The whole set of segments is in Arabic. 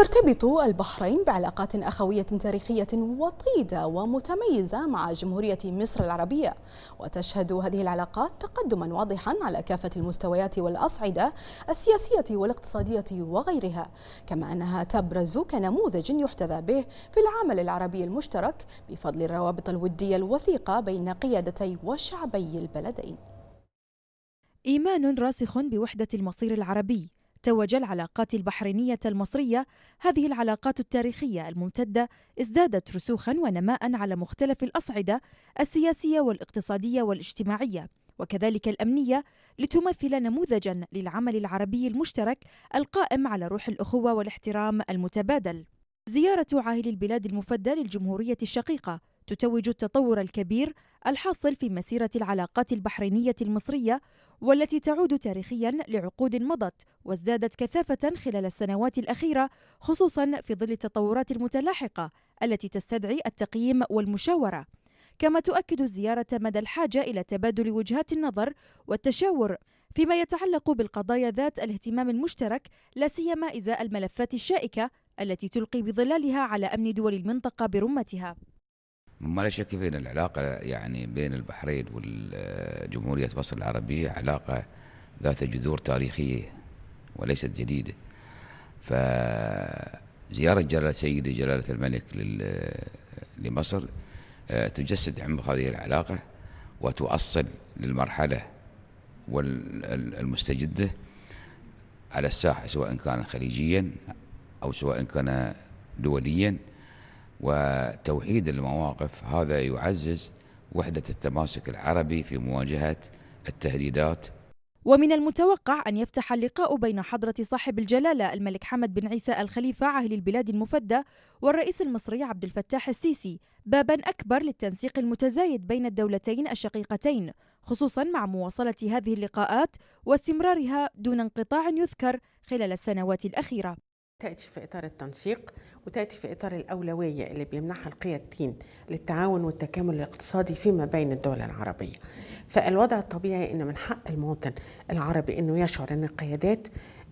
ترتبط البحرين بعلاقات أخوية تاريخية وطيدة ومتميزة مع جمهورية مصر العربية وتشهد هذه العلاقات تقدما واضحا على كافة المستويات والأصعدة السياسية والاقتصادية وغيرها كما أنها تبرز كنموذج يحتذى به في العمل العربي المشترك بفضل الروابط الودية الوثيقة بين قيادتي وشعبي البلدين إيمان راسخ بوحدة المصير العربي توج العلاقات البحرينية المصرية هذه العلاقات التاريخية الممتدة ازدادت رسوخا ونماء على مختلف الأصعدة السياسية والاقتصادية والاجتماعية وكذلك الأمنية لتمثل نموذجا للعمل العربي المشترك القائم على روح الأخوة والاحترام المتبادل زيارة عاهل البلاد المفدى للجمهورية الشقيقة تتوج التطور الكبير الحاصل في مسيرة العلاقات البحرينية المصرية والتي تعود تاريخيا لعقود مضت وازدادت كثافة خلال السنوات الأخيرة خصوصا في ظل التطورات المتلاحقة التي تستدعي التقييم والمشاورة كما تؤكد الزيارة مدى الحاجة إلى تبادل وجهات النظر والتشاور فيما يتعلق بالقضايا ذات الاهتمام المشترك لا سيما إزاء الملفات الشائكة التي تلقي بظلالها على أمن دول المنطقة برمتها ما لا شك في ان العلاقه يعني بين البحرين وجمهوريه مصر العربيه علاقه ذات جذور تاريخيه وليست جديده فزياره جلاله سيدي جلاله الملك لمصر آه، تجسد عمق هذه العلاقه وتؤصل للمرحله والمستجده على الساحه سواء كان خليجيا او سواء كان دوليا وتوحيد المواقف هذا يعزز وحدة التماسك العربي في مواجهة التهديدات ومن المتوقع أن يفتح اللقاء بين حضرة صاحب الجلالة الملك حمد بن عيسى الخليفة عاهل البلاد المفدى والرئيس المصري عبد الفتاح السيسي بابا أكبر للتنسيق المتزايد بين الدولتين الشقيقتين خصوصا مع مواصلة هذه اللقاءات واستمرارها دون انقطاع يذكر خلال السنوات الأخيرة تأتي في إطار التنسيق وتأتي في إطار الأولوية اللي بيمنحها القيادتين للتعاون والتكامل الاقتصادي فيما بين الدول العربية فالوضع الطبيعي أن من حق المواطن العربي أنه يشعر أن القيادات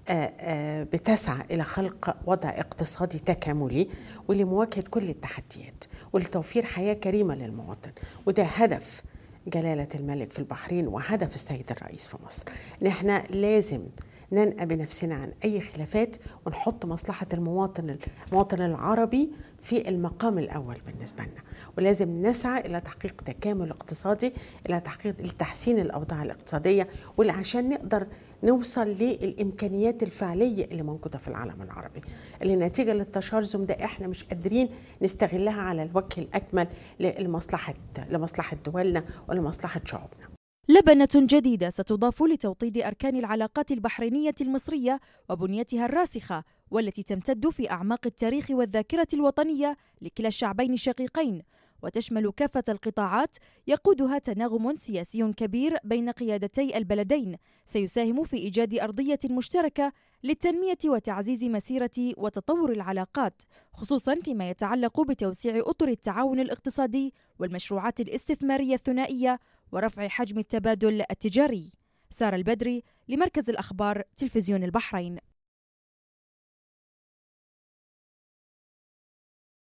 آه، آه، بتسعى إلى خلق وضع اقتصادي تكاملي ولمواجهة كل التحديات ولتوفير حياة كريمة للمواطن وده هدف جلالة الملك في البحرين وهدف السيد الرئيس في مصر إن احنا لازم ننأى بنفسنا عن أي خلافات ونحط مصلحة المواطن المواطن العربي في المقام الأول بالنسبة لنا ولازم نسعى إلى تحقيق تكامل اقتصادي إلى تحقيق لتحسين الأوضاع الاقتصادية وعشان نقدر نوصل للإمكانيات الفعلية اللي موجودة في العالم العربي اللي نتيجة للتشرذم ده إحنا مش قادرين نستغلها على الوجه الأكمل لمصلحة لمصلحة دولنا ولمصلحة شعوبنا لبنة جديدة ستضاف لتوطيد أركان العلاقات البحرينية المصرية وبنيتها الراسخة والتي تمتد في أعماق التاريخ والذاكرة الوطنية لكلا الشعبين الشقيقين وتشمل كافة القطاعات يقودها تناغم سياسي كبير بين قيادتي البلدين سيساهم في إيجاد أرضية مشتركة للتنمية وتعزيز مسيرة وتطور العلاقات خصوصا فيما يتعلق بتوسيع أطر التعاون الاقتصادي والمشروعات الاستثمارية الثنائية ورفع حجم التبادل التجاري سارة البدري لمركز الأخبار تلفزيون البحرين